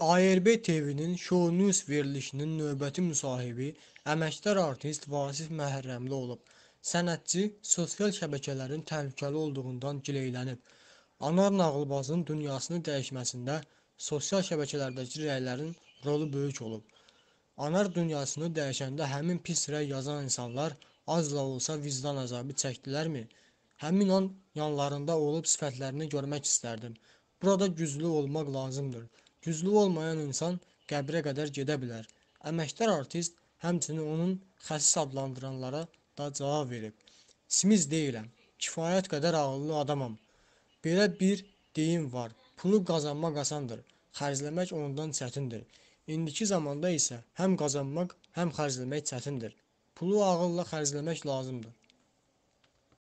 ARB TV-nin Show News verilişinin növbəti müsahibi əməkdar artist Vasif Məhərrəmli olub. Sənətçi sosial şəbəkələrin təhlükəli olduğundan gileylənib. Anar Nağılbazın dünyasını dəyişməsində sosial şəbəkələrdəki rəylərin rolu böyük olub. Anar dünyasını dəyişəndə həmin pis rəy yazan insanlar az da olsa vicdan əzabı çəkdilərmi? Həmin an yanlarında olub sifətlərini görmək istərdim. Burada güclü olmaq lazımdır. Güclü olmayan insan qəbrə qədər gedə bilər. Əməkdar artist həmçinin onun xəsis adlandıranlara da cavab verib. Simiz deyiləm, kifayət qədər ağıllı adamam. Belə bir deyim var. Pulu qazanmaq asandır, xərcləmək ondan çətindir. İndiki zamanda isə həm qazanmaq, həm xərcləmək çətindir. Pulu ağılla xərcləmək lazımdır.